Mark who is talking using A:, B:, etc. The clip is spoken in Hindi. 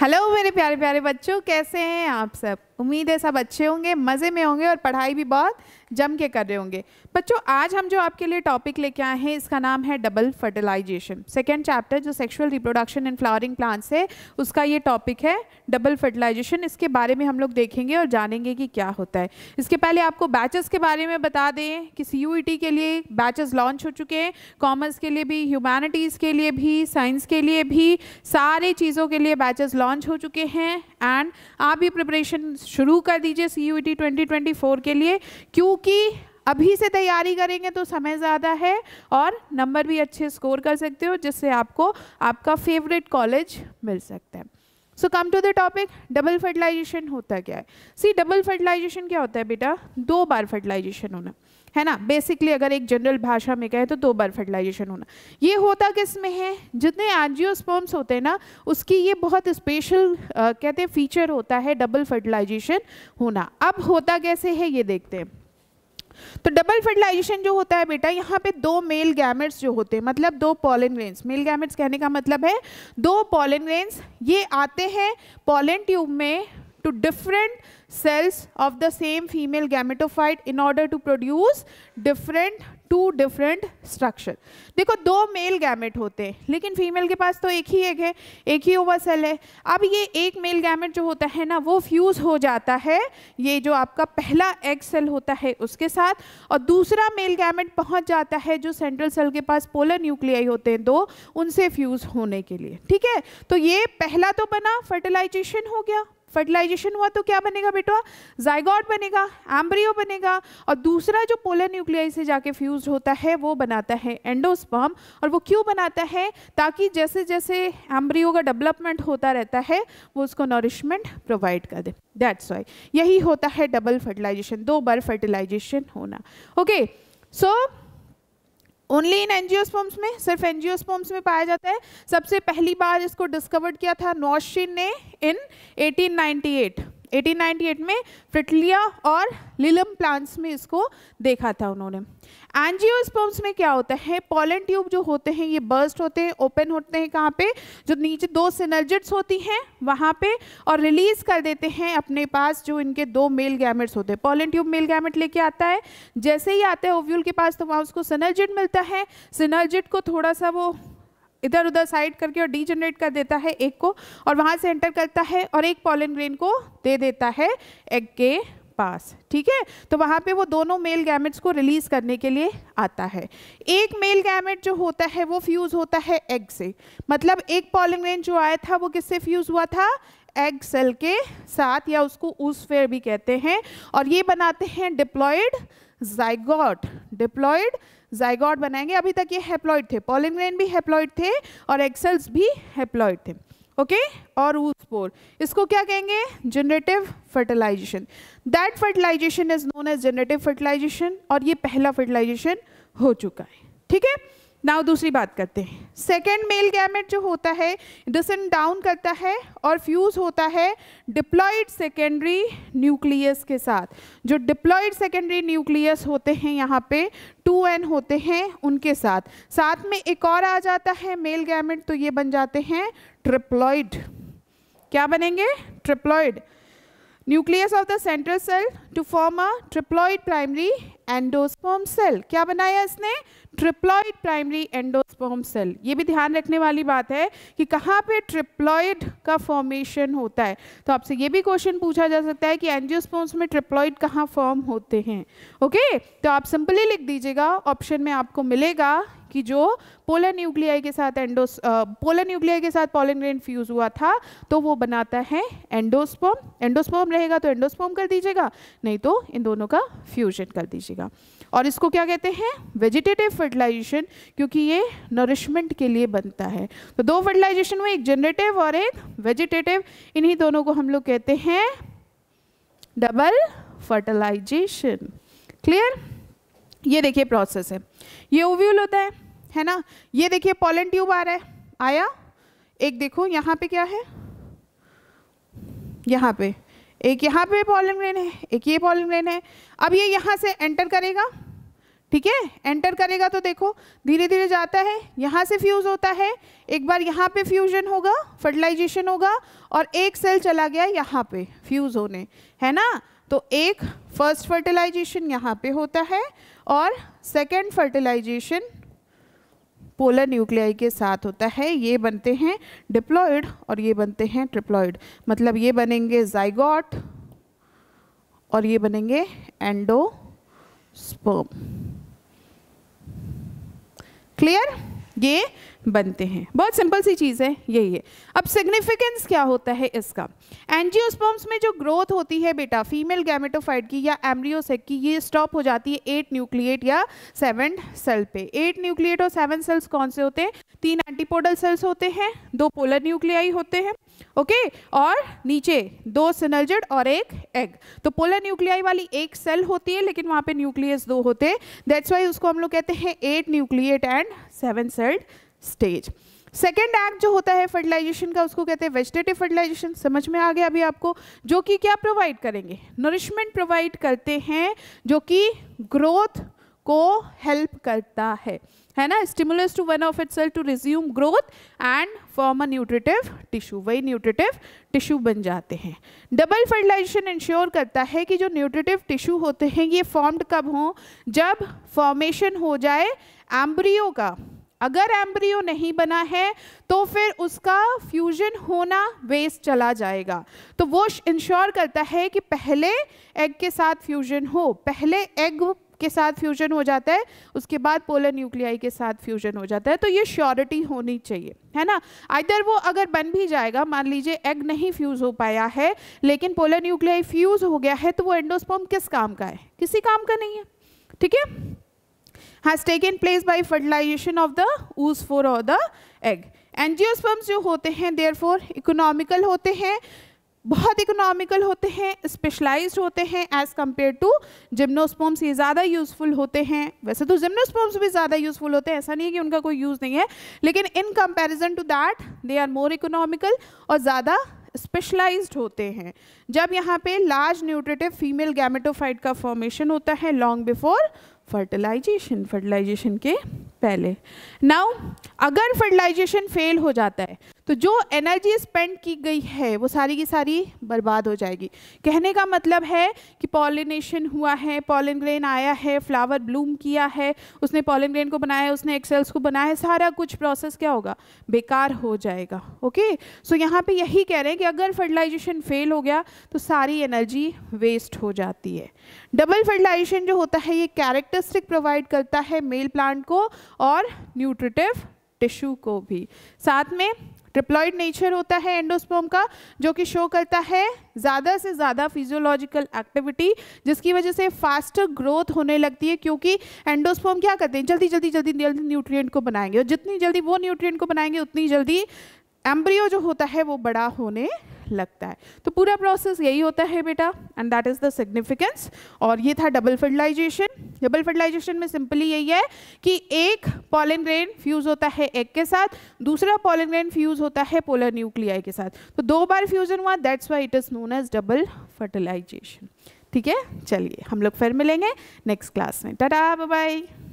A: हेलो मेरे प्यारे प्यारे बच्चों कैसे हैं आप सब उम्मीद है सब अच्छे होंगे मज़े में होंगे और पढ़ाई भी बहुत जम के कर रहे होंगे बच्चों आज हम जो आपके लिए टॉपिक लेके आए हैं इसका नाम है डबल फर्टिलाइजेशन सेकेंड चैप्टर जो sexual reproduction in flowering plants है उसका ये टॉपिक है डबल फर्टिलाइजेशन इसके बारे में हम लोग देखेंगे और जानेंगे कि क्या होता है इसके पहले आपको बैचेस के बारे में बता दें कि सी e के लिए बैचेस लॉन्च हो चुके हैं कॉमर्स के लिए भी ह्यूमैनिटीज़ के लिए भी साइंस के लिए भी सारे चीज़ों के लिए बैचेस लॉन्च हो चुके हैं एंड आप भी प्रिपरेशन शुरू कर दीजिए C U T twenty twenty four के लिए क्योंकि अभी से तैयारी करेंगे तो समय ज़्यादा है और नंबर भी अच्छे स्कोर कर सकते हो जिससे आपको आपका फेवरेट कॉलेज मिल सकता है so come to the topic double fertilisation होता क्या है सी डबल फर्टिलाइजेशन क्या होता है बेटा दो बार फर्टिलाइजेशन होना है ना बेसिकली अगर एक जनरल भाषा में कहें तो दो बार फर्टिलाइजेशन होना ये होता किस में है जितने एनजियोस्पर्म्स होते हैं ना उसकी ये बहुत स्पेशल कहते हैं फीचर होता है डबल फर्टिलाइजेशन होना अब होता कैसे है ये देखते हैं तो डबल फर्टिलाइजेशन जो होता है बेटा यहाँ पे दो मेल गैमेट्स जो होते हैं मतलब दो पॉलन ग्रेन्स मेल गैमेट्स कहने का मतलब है दो पॉलन ग्रेन्स ये आते हैं पॉलन ट्यूब में two different cells of the same female gametophyte in order to produce different two different structure देखो दो मेल गैमेट होते हैं लेकिन फीमेल के पास तो एक ही एग है एक ही ओवर सेल है अब ये एक मेल गैमेट जो होता है ना वो फ्यूज़ हो जाता है ये जो आपका पहला एग सेल होता है उसके साथ और दूसरा मेल गैमेट पहुंच जाता है जो सेंट्रल सेल के पास पोलर न्यूक्लियाई होते हैं दो उनसे फ्यूज़ होने के लिए ठीक है तो ये पहला तो बना फर्टिलाइजेशन हो गया फर्टिलाइजेशन हुआ तो क्या बनेगा बेटा जायगॉट बनेगा एम्ब्रियो बनेगा और दूसरा जो पोलर न्यूक्लियाई से जाके फ्यूज होता है वो बनाता है एंडोस्पर्म और वो क्यों बनाता है ताकि जैसे जैसे एम्ब्रियो का डेवलपमेंट होता रहता है वो उसको नरिशमेंट प्रोवाइड कर दे दैट्स वाई यही होता है डबल फर्टिलाइजेशन दो बार फर्टिलाइजेशन होना okay okay, so so, only in angiosperms में सिर्फ एनजियोस्पम्स में पाया जाता है सबसे पहली बार इसको डिस्कवर्ड किया था नौशिन ने इन 1898 1898 में फ्रिटलिया और लिलम प्लांट्स में इसको देखा था उन्होंने एनजियोस्पर्म्स में क्या होता है पॉलन ट्यूब जो होते हैं ये बर्स्ट होते हैं ओपन होते हैं कहाँ पे जो नीचे दो सिनर्जिट्स होती हैं वहाँ पे और रिलीज कर देते हैं अपने पास जो इनके दो मेल गैमेट्स होते हैं पॉलन ट्यूब मेल गैमेट लेके आता है जैसे ही आता है ओव्यूल के पास तो वहाँ उसको सिनर्जिट मिलता है सिनर्जिट को थोड़ा सा वो इधर उधर साइड करके और जनरेट कर देता है एक को और वहाँ से एंटर करता है और एक पॉलन ग्रेन को दे देता है एग के पास ठीक है तो वहाँ पे वो दोनों मेल गैमेट्स को रिलीज करने के लिए आता है एक मेल गैमेट जो होता है वो फ्यूज़ होता है एग से मतलब एक पॉलन ग्रेन जो आया था वो किससे फ्यूज़ हुआ था एग सेल के साथ या उसको फेयर भी कहते हैं और ये बनाते हैं डिप्लॉयड जाइगॉट डिप्लॉयड जाइगॉड बनाएंगे अभी तक ये हेप्लॉइड थे पॉलिंग्रेन भी हेप्लॉइड थे और एक्सेल्स भी हेप्लॉइड थे ओके okay? और स्पोर इसको क्या कहेंगे generative fertilisation that fertilisation is known as generative fertilisation और ये पहला फर्टिलाइजेशन हो चुका है ठीक है नाउ दूसरी बात करते हैं सेकेंड मेल गैमेट जो होता है डिसन डाउन करता है और फ्यूज होता है डिप्लॉयड सेकेंडरी न्यूक्लियस के साथ जो डिप्लॉयड सेकेंडरी न्यूक्लियस होते हैं यहाँ पे टू एन होते हैं उनके साथ साथ में एक और आ जाता है मेल गैमेट तो ये बन जाते हैं ट्रिप्लॉयड क्या बनेंगे triploid nucleus of the central cell to form a triploid primary endosperm cell क्या बनाया इसने ट्रिप्लॉइड प्राइमरी एंडोस्पोम सेल ये भी ध्यान रखने वाली बात है कि कहाँ पे ट्रिप्लॉइड का फॉर्मेशन होता है तो आपसे ये भी क्वेश्चन पूछा जा सकता है कि एंजियोस्पर्म्स में ट्रिप्लॉइड कहाँ फॉर्म होते हैं ओके okay? तो आप सिंपली लिख दीजिएगा ऑप्शन में आपको मिलेगा कि जो पोलर न्यूक्लियाई के साथ एंडोस पोलर न्यूक्लियाई के साथ पोलन ग्रेन फ्यूज हुआ था तो वो बनाता है एंडोस्पर्म एंडोस्पर्म रहेगा तो एंडोस्पर्म कर दीजिएगा नहीं तो इन दोनों का फ्यूजन कर दीजिएगा और इसको क्या कहते हैं वेजिटेटिव फर्टिलाइजेशन क्योंकि ये नरिशमेंट के लिए बनता है तो दो फर्टिलाइजेशन में एक जनरेटिव और एक वेजिटेटिव इन्हीं दोनों को हम लोग कहते हैं डबल फर्टिलाइजेशन क्लियर ये देखिए प्रोसेस है ये ओव्यूल होता है है ना ये देखिए पॉलन ट्यूब आ रहा है आया एक देखो यहाँ पे क्या है यहाँ पे एक यहाँ पे पॉलन ग्रेन है एक ये पॉलन ग्रेन है अब ये यहाँ से एंटर करेगा ठीक है एंटर करेगा तो देखो धीरे धीरे जाता है यहाँ से फ्यूज़ होता है एक बार यहाँ पे फ्यूजन होगा फर्टिलाइजेशन होगा और एक सेल चला गया यहाँ पे फ्यूज़ होने है ना तो एक फर्स्ट फर्टिलाइजेशन यहाँ पे होता है और सेकेंड फर्टिलाइजेशन पोलर न्यूक्लियाई के साथ होता है ये बनते हैं डिप्लॉयड और ये बनते हैं ट्रिप्लॉयड मतलब ये बनेंगे जाइगॉट और ये बनेंगे एंडोस्पर्म क्लियर ये बनते हैं बहुत सिंपल सी चीज़ है यही है अब सिग्निफिकेंस क्या होता है इसका एनजियोस्पर्म्स में जो ग्रोथ होती है बेटा फीमेल गैमेटोफाइट की या एम्ब्रियोसेक की ये स्टॉप हो जाती है एट न्यूक्लिएट या सेवन सेल पे एट न्यूक्लिएट और सेवन सेल्स कौन से होते हैं तीन एंटीपोडल सेल्स होते हैं दो पोलर न्यूक्लियाई होते हैं ओके okay? और नीचे दो सिनर्जड और एक एग तो पोलर न्यूक्लियाई वाली एक सेल होती है लेकिन वहाँ पे न्यूक्लियस दो होते हैं दैट्स वाई उसको हम लोग कहते हैं eight nucleate and seven celled stage second act जो होता है फर्टिलाइजेशन का उसको कहते हैं वेजिटेटिव फर्टिलाइजेशन समझ में आ गया अभी आपको जो कि क्या प्रोवाइड करेंगे नरिशमेंट प्रोवाइड करते हैं जो कि ग्रोथ को हेल्प करता है है ना stimulus to one of its cell to resume growth and form a nutritive tissue वही न्यूट्रिटिव टिश्यू बन जाते हैं डबल फर्टिलाइजेशन इंश्योर करता है कि जो न्यूट्रिटिव टिश्यू होते हैं ये फॉर्म्ड कब हों जब फॉर्मेशन हो जाए एम्ब्रियो का अगर एम्ब्रियो नहीं बना है तो फिर उसका फ्यूजन होना वेस्ट चला जाएगा तो वो इंश्योर करता है कि पहले एग के साथ फ्यूजन हो पहले एग के साथ फ्यूजन हो जाता है उसके बाद पोलर न्यूक्लियाई के साथ फ्यूजन हो जाता है तो ये श्योरिटी होनी चाहिए है ना आइधर वो अगर बन भी जाएगा मान लीजिए एग नहीं फ्यूज़ हो पाया है लेकिन पोलर न्यूक्लियाई फ्यूज़ हो गया है तो वो एंडोस्पर्म किस काम का है किसी काम का नहीं है ठीक है has taken place by fertilization of the oospore or the egg. Angiosperms जो होते हैं देयरफॉर इकोनॉमिकल होते हैं बहुत इकोनॉमिकल होते हैं स्पेशलाइज होते हैं एज कम्पेयर टू जिम्नोस्पोम्स ये ज़्यादा यूज़फुल होते हैं वैसे तो जिम्नोस्पोम्स भी ज़्यादा यूज़फुल होते हैं ऐसा नहीं है कि उनका कोई यूज़ नहीं है लेकिन in comparison to that they are more economical और ज़्यादा स्पेशलाइज्ड होते हैं जब यहाँ पे लार्ज न्यूट्रेटिव फीमेल गैमेटोफाइट का फॉर्मेशन होता है लॉन्ग बिफोर फर्टिलाइजेशन फर्टिलाइजेशन के पहले नाउ अगर फर्टिलाइजेशन फेल हो जाता है तो जो एनर्जी स्पेंड की गई है वो सारी की सारी बर्बाद हो जाएगी कहने का मतलब है कि पॉलिनेशन हुआ है पॉलिन ग्रेन आया है फ्लावर ब्लूम किया है उसने पॉलिन ग्रेन को बनाया है उसने एक्सेल्स को बनाया है सारा कुछ प्रोसेस क्या होगा बेकार हो जाएगा ओके सो यहाँ पर यही कह रहे हैं कि अगर फर्टिलाइजेशन फेल हो गया तो सारी एनर्जी वेस्ट हो जाती है डबल फर्टिलाइजेशन जो होता है ये कैरेक्टरिस्टिक प्रोवाइड करता है मेल प्लांट को और न्यूट्रिटिव टिश्यू को भी साथ में ट्रिप्लॉइड नेचर होता है एंडोस्पर्म का जो कि शो करता है ज़्यादा से ज़्यादा फिजियोलॉजिकल एक्टिविटी जिसकी वजह से फास्ट ग्रोथ होने लगती है क्योंकि एंडोस्पर्म क्या करते हैं जल्दी जल्दी जल्दी जल्दी न्यूट्रिएंट को बनाएंगे और जितनी जल्दी वो न्यूट्रिएंट को बनाएंगे उतनी जल्दी एम्ब्रियो जो होता है वो बड़ा होने लगता है तो पूरा प्रोसेस यही होता है बेटा and that is the significance और ये था डबल फर्टिलाइजेशन डबल फर्टिलाइजेशन में सिंपली यही है कि एक पॉलन ग्रेन फ्यूज़ होता है एग के साथ दूसरा पॉलन ग्रेन फ्यूज़ होता है पोलर न्यूक्लियाई के साथ तो दो बार फ्यूज़न हुआ that's why it is known as double fertilisation ठीक है चलिए हम लोग फिर मिलेंगे नेक्स्ट क्लास में टाटा बाय